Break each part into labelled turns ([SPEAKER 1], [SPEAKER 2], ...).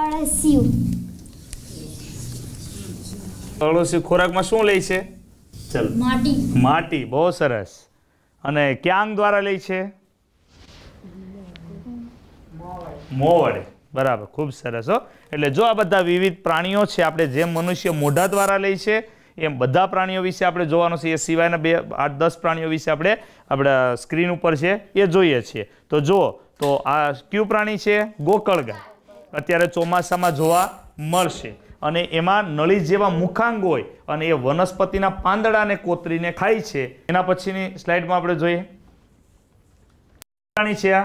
[SPEAKER 1] અળસિયું અળસિયું ખોરાકમાં શું લે છે ચલો માટી માટી બહુ સરસ અને ક્યાંગ દ્વારા લે છે મોવડે બરાબર ખૂબ સરસ હો એટલે જો આ બધા વિવિધ પ્રાણીઓ છે આપણે જેમ મનુષ્ય મોઢા દ્વારા લઈ છે એમ બધા પ્રાણીઓ વિશે આપણે જોવાનું છે એ સિવાયના બે આઠ દસ પ્રાણીઓ વિશે આપણે આપણા સ્ક્રીન ઉપર છે એ જોઈએ છીએ તો જુઓ તો આ કયું પ્રાણી છે ગોકળગા અત્યારે ચોમાસામાં જોવા મળશે અને એમાં નળી જેવા મુખાંગ હોય અને એ વનસ્પતિના પાંદડાને કોતરીને ખાય છે એના પછીની સ્લાઇડમાં આપણે જોઈએ પ્રાણી છે આ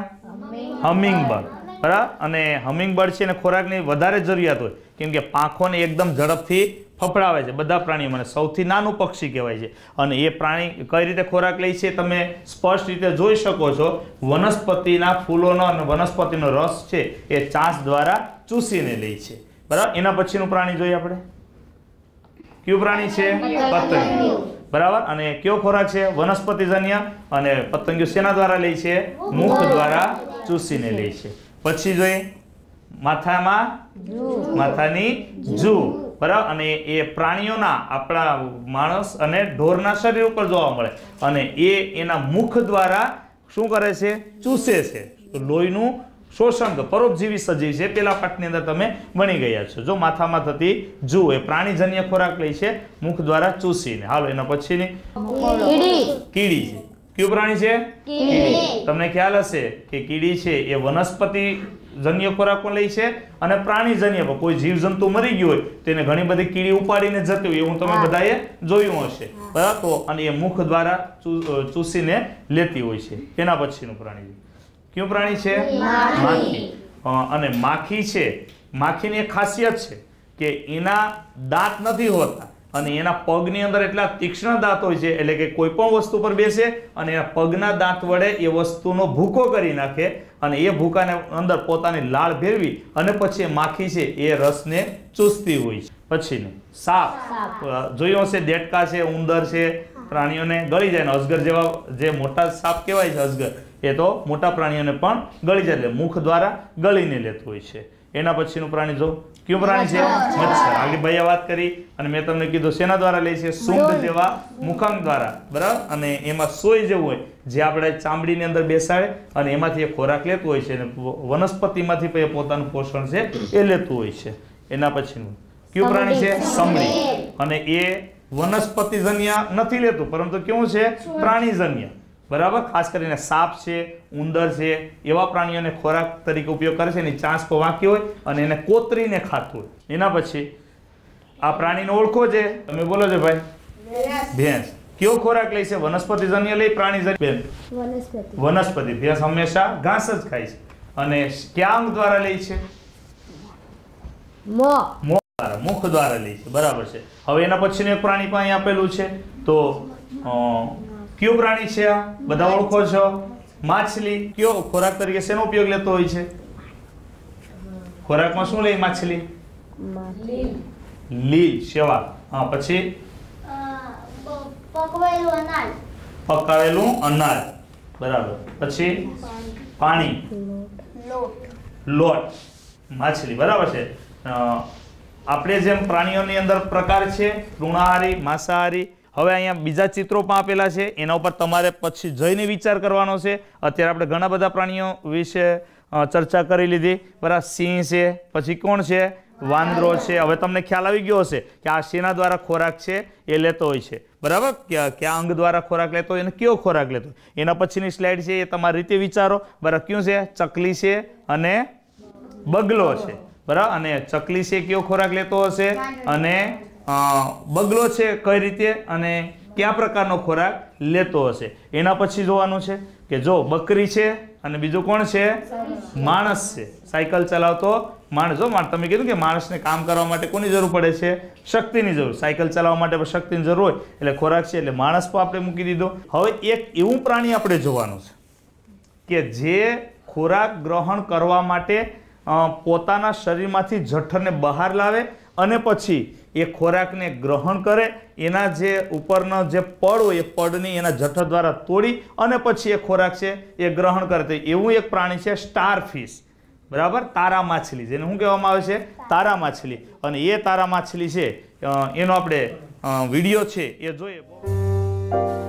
[SPEAKER 1] હમિંગબર્ડ બરાબર અને હમિંગબર્ડ છે એને ખોરાકની વધારે જરૂરિયાત હોય કેમ કે પાંખોને એકદમ ઝડપથી ફફડાવે છે બધા પ્રાણીઓ મને સૌથી નાનું પક્ષી કહેવાય છે અને એ પ્રાણી કઈ રીતે ખોરાક લે છે તમે સ્પષ્ટ રીતે જોઈ શકો છો વનસ્પતિના ફૂલોનો અને વનસ્પતિનો રસ છે એ ચાંસ દ્વારા ચૂસીને લે છે બરાબર એના પછીનું પ્રાણી જોઈએ આપણે કયું પ્રાણી છે પતંગ બરાબર અને કયો ખોરાક છે વનસ્પતિજન્ય અને પતંગિયું શેના દ્વારા લે છે મુખ દ્વારા ચૂસીને લે છે પછી જોઈએ માથામાં માથાની જૂ બરાબર અને એ પ્રાણીઓના આપણા માણસ અને ઢોરના શરીર ઉપર જોવા મળે અને એ એના મુખ દ્વારા શું કરે છે ચૂસે છે લોહીનું શોષણ પરોપજીવી સજીવ છે પેલા પાઠની અંદર તમે ભણી ગયા છો જો માથામાં થતી જુઓ એ પ્રાણીજન્ય ખોરાક લે છે મુખ દ્વારા ચૂસીને હાલો એના પછીની કીડી છે કયું પ્રાણી છે તમને ખ્યાલ હશે કે કીડી છે એ વનસ્પતિ જન્ય પણ લે છે અને પ્રાણીજન્ય કોઈ જીવજંતુ મરી ગયું હોય તેને ઘણી બધી કીડી ઉપાડીને જતી હોય એવું તમે બધાએ જોયું હશે બરાબર અને એ મુખ દ્વારા ચૂસીને લેતી હોય છે તેના પછીનું પ્રાણી કયું પ્રાણી છે માખી અને માખી છે માખીની એક ખાસિયત છે કે એના દાંત નથી હોતા અને એના પગની અંદર એટલા તીક્ષ્ણ દાંત હોય છે એટલે કે કોઈ પણ વસ્તુ પર બેસે અને એના પગના દાંત વડે એ વસ્તુનો ભૂકો કરી નાખે અને એ ભૂકાને અંદર પોતાની લાળ ભેરવી અને પછી માખી છે એ રસને ચૂસતી હોય છે પછીનું સાપ જોયો હશે દેટકા છે ઉંદર છે પ્રાણીઓને ગળી જાય અજગર જેવા જે મોટા સાપ કહેવાય છે અજગર એ તો મોટા પ્રાણીઓને પણ ગળી જાય એટલે મુખ દ્વારા ગળીને લેતું હોય છે એના પછીનું પ્રાણી જો કયું પ્રાણી છે મચ્છર આગળ વાત કરી અને મેં તમને કીધું શેના દ્વારા લે છે સુંઢ જેવા મુખાંગ દ્વારા બરાબર અને એમાં સોય જેવું હોય જે આપણે ચામડીની અંદર બેસાડે અને એમાંથી એ ખોરાક લેતું હોય છે અને વનસ્પતિમાંથી પણ એ પોતાનું પોષણ છે એ લેતું હોય છે એના પછીનું કયું પ્રાણી છે સમડી અને એ વનસ્પતિજન્ય નથી લેતું પરંતુ કેવું છે પ્રાણીજન્ય બરાબર ખાસ કરીને સાપ છે ઉંદર છે એવા પ્રાણીઓને ખોરાક તરીકે ઉપયોગ કરે છે એની ચાંસકો વાંકી હોય અને એને કોતરીને ખાતું હોય એના પછી આ પ્રાણીને ઓળખો છે તમે બોલો છો ભાઈ ભેંસ કયો ખોરાક લે છે વનસ્પતિજન્ય લે પ્રાણીજન્ય વનસ્પતિ ભેંસ હંમેશા ઘાસ જ ખાય છે અને ક્યાં અંગ દ્વારા લે છે મુખ દ્વારા લે છે બરાબર છે હવે એના પછીનું એક પ્રાણી પણ અહીં આપેલું છે તો કયું પ્રાણી છે આ બધા ઓળખો છો માછલી કયો ખોરાક તરીકે શેનો ઉપયોગ લેતો હોય છે ખોરાકમાં શું લે માછલી લીલ સેવા હા પછી પકાવેલું અનાજ બરાબર પછી પાણી લોટ માછલી બરાબર છે આપણે જેમ પ્રાણીઓની અંદર પ્રકાર છે તૃણાહારી માંસાહારી હવે અહીંયા બીજા ચિત્રો પણ આપેલા છે એના ઉપર તમારે પછી જઈને વિચાર કરવાનો છે અત્યારે આપણે ઘણા બધા પ્રાણીઓ વિશે ચર્ચા કરી લીધી બરાબર સિંહ છે પછી કોણ છે વાંદરો છે હવે તમને ખ્યાલ આવી ગયો હશે કે આ શેના દ્વારા ખોરાક છે એ લેતો હોય છે બરાબર કયા અંગ દ્વારા ખોરાક લેતો હોય અને કયો ખોરાક લેતો એના પછીની સ્લાઇડ છે એ તમારી રીતે વિચારો બરાબર કયું છે ચકલી છે અને બગલો છે બરાબર અને ચકલી છે કયો ખોરાક લેતો હશે અને બગલો છે કઈ રીતે અને કયા પ્રકારનો ખોરાક લેતો હશે એના પછી જોવાનું છે કે જો બકરી છે અને બીજું કોણ છે માણસ છે સાયકલ ચલાવતો માણસ જો તમે કીધું કે માણસને કામ કરવા માટે કોની જરૂર પડે છે શક્તિની જરૂર સાયકલ ચલાવવા માટે પણ શક્તિની જરૂર હોય એટલે ખોરાક છે એટલે માણસ પણ આપણે મૂકી દીધો હવે એક એવું પ્રાણી આપણે જોવાનું છે કે જે ખોરાક ગ્રહણ કરવા માટે પોતાના શરીરમાંથી જઠરને બહાર લાવે અને પછી એ ખોરાકને ગ્રહણ કરે એના જે ઉપરનો જે પડ હોય એ પડની એના જઠર દ્વારા તોડી અને પછી એ ખોરાક છે એ ગ્રહણ કરે તો એવું એક પ્રાણી છે સ્ટાર ફિશ બરાબર તારા માછલી જેને શું કહેવામાં આવે છે તારા માછલી અને એ તારા માછલી છે એનો આપણે વિડીયો છે એ જોઈએ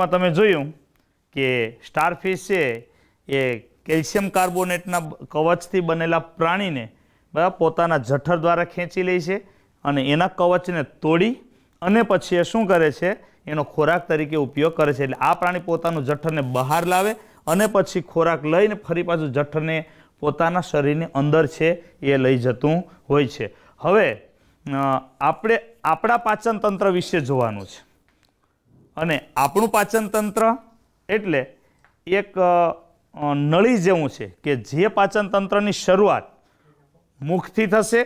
[SPEAKER 1] વિડીયોમાં તમે જોયું કે સ્ટારફિશ છે એ કેલ્શિયમ કાર્બોનેટના કવચથી બનેલા પ્રાણીને બરાબર પોતાના જઠર દ્વારા ખેંચી લે છે અને એના કવચને તોડી અને પછી એ શું કરે છે એનો ખોરાક તરીકે ઉપયોગ કરે છે એટલે આ પ્રાણી પોતાનું જઠ્ઠરને બહાર લાવે અને પછી ખોરાક લઈને ફરી પાછું જઠ્ઠરને પોતાના શરીરની અંદર છે એ લઈ જતું હોય છે હવે આપણે આપણા પાચનતંત્ર વિશે જોવાનું છે અને આપણું પાચનતંત્ર એટલે એક નળી જેવું છે કે જે પાચનતંત્રની શરૂઆત મુખથી થશે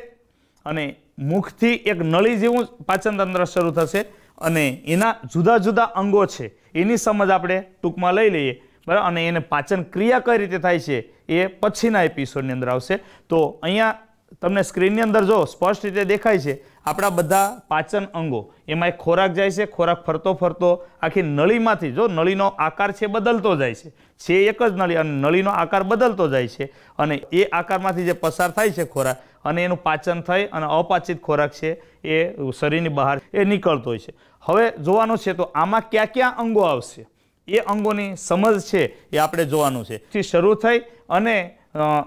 [SPEAKER 1] અને મુખથી એક નળી જેવું પાચનતંત્ર શરૂ થશે અને એના જુદા જુદા અંગો છે એની સમજ આપણે ટૂંકમાં લઈ લઈએ બરાબર અને એને પાચન ક્રિયા કઈ રીતે થાય છે એ પછીના એપિસોડની અંદર આવશે તો અહીંયા તમને સ્ક્રીનની અંદર જો સ્પષ્ટ રીતે દેખાય છે આપણા બધા પાચન અંગો એમાં ખોરાક જાય છે ખોરાક ફરતો ફરતો આખી નળીમાંથી જો નળીનો આકાર છે બદલતો જાય છે છે એક જ નળી અને નળીનો આકાર બદલતો જાય છે અને એ આકારમાંથી જે પસાર થાય છે ખોરાક અને એનું પાચન થઈ અને અપાચિત ખોરાક છે એ શરીરની બહાર એ નીકળતો હોય છે હવે જોવાનું છે તો આમાં ક્યાં ક્યાં અંગો આવશે એ અંગોની સમજ છે એ આપણે જોવાનું છે શરૂ થઈ અને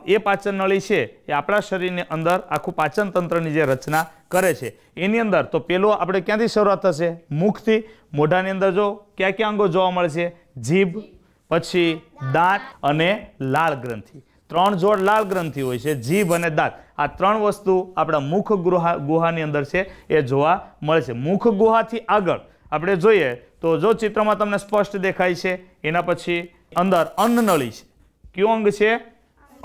[SPEAKER 1] એ પાચન નળી છે એ આપણા શરીરની અંદર આખું પાચન તંત્રની જે રચના કરે છે એની અંદર તો પેલો આપણે ક્યાંથી શરૂઆત થશે મુખથી મોઢાની અંદર જો ક્યાં ક્યાં અંગો જોવા મળશે જીભ પછી દાંત અને લાળ ગ્રંથિ ત્રણ જોડ લાળ ગ્રંથિ હોય છે જીભ અને દાંત આ ત્રણ વસ્તુ આપણા મુખ ગુહા ગુહાની અંદર છે એ જોવા મળે છે મુખ ગુહાથી આગળ આપણે જોઈએ તો જો ચિત્રમાં તમને સ્પષ્ટ દેખાય છે એના પછી અંદર અન્નનળી છે કયું અંગ છે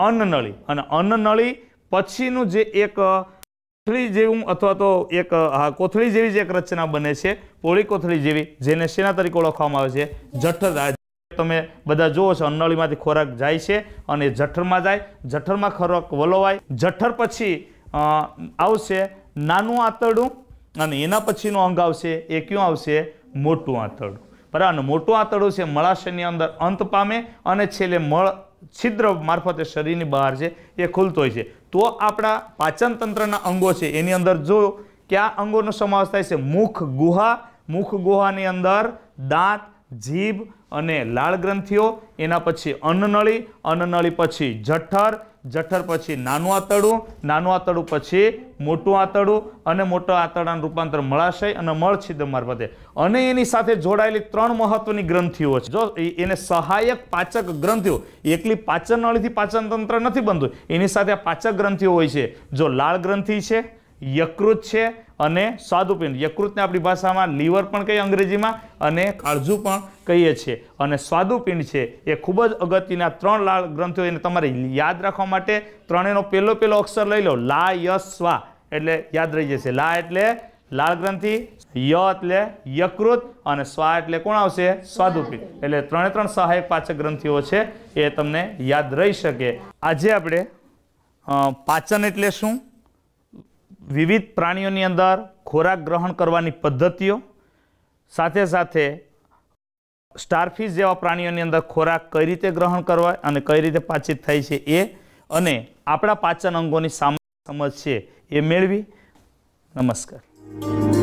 [SPEAKER 1] અન્નનળી અને અન્નનળી પછીનું જે એક કોથળી જેવું અથવા તો એક હા કોથળી જેવી જ એક રચના બને છે પોળી કોથળી જેવી જેને શેના તરીકે ઓળખવામાં આવે છે જઠર તમે બધા જુઓ છો અન્નળીમાંથી ખોરાક જાય છે અને જઠરમાં જાય જઠરમાં ખોરાક વલોવાય જઠર પછી આવશે નાનું આંતરડું અને એના પછીનું અંગ આવશે એ કયું આવશે મોટું આંતરડું બરાબર મોટું આંતરડું છે મળાશયની અંદર અંત પામે અને છેલ્લે મળ છિદ્ર મારફતે શરીરની બહાર છે એ ખુલતો હોય છે તો આપણા પાચન તંત્રના અંગો છે એની અંદર જો કયા અંગોનો સમાવેશ થાય છે મુખ ગુહા મુખ ગુહાની અંદર દાંત જીભ અને લાળ ગ્રંથિઓ એના પછી અન્નનળી અન્નનળી પછી જઠ્ઠર જઠર પછી નાનું આંતરડું નાનું આંતરડું પછી મોટું આંતરડું અને મોટા આંતરડાનું રૂપાંતર મળાશય અને મળછિદ્ર મારફતે અને એની સાથે જોડાયેલી ત્રણ મહત્વની ગ્રંથિઓ છે જો એને સહાયક પાચક ગ્રંથિઓ એકલી પાચનવાળીથી પાચનતંત્ર નથી બનતું એની સાથે પાચક ગ્રંથિઓ હોય છે જો લાળ ગ્રંથિ છે યકૃત છે અને સ્વાદુપિંડ યકૃતને આપણી ભાષામાં લીવર પણ કહીએ અંગ્રેજીમાં અને કાળજું પણ કહીએ છીએ અને સ્વાદુપિંડ છે એ ખૂબ જ અગત્યના ત્રણ લાળ ગ્રંથિઓ એને તમારે યાદ રાખવા માટે ત્રણેયનો પહેલો પહેલો અક્ષર લઈ લો લા યસ સ્વા એટલે યાદ રહી જશે લા એટલે લાળ ગ્રંથિ ય એટલે યકૃત અને સ્વા એટલે કોણ આવશે સ્વાદુપિંડ એટલે ત્રણે ત્રણ સહાયક પાચક ગ્રંથિઓ છે એ તમને યાદ રહી શકે આજે આપણે પાચન એટલે શું વિવિધ પ્રાણીઓની અંદર ખોરાક ગ્રહણ કરવાની પદ્ધતિઓ સાથે સાથે સ્ટારફિશ જેવા પ્રાણીઓની અંદર ખોરાક કઈ રીતે ગ્રહણ કરવા અને કઈ રીતે પાચિત થાય છે એ અને આપણા પાચન અંગોની સામાન્ય સમજ છે એ મેળવી નમસ્કાર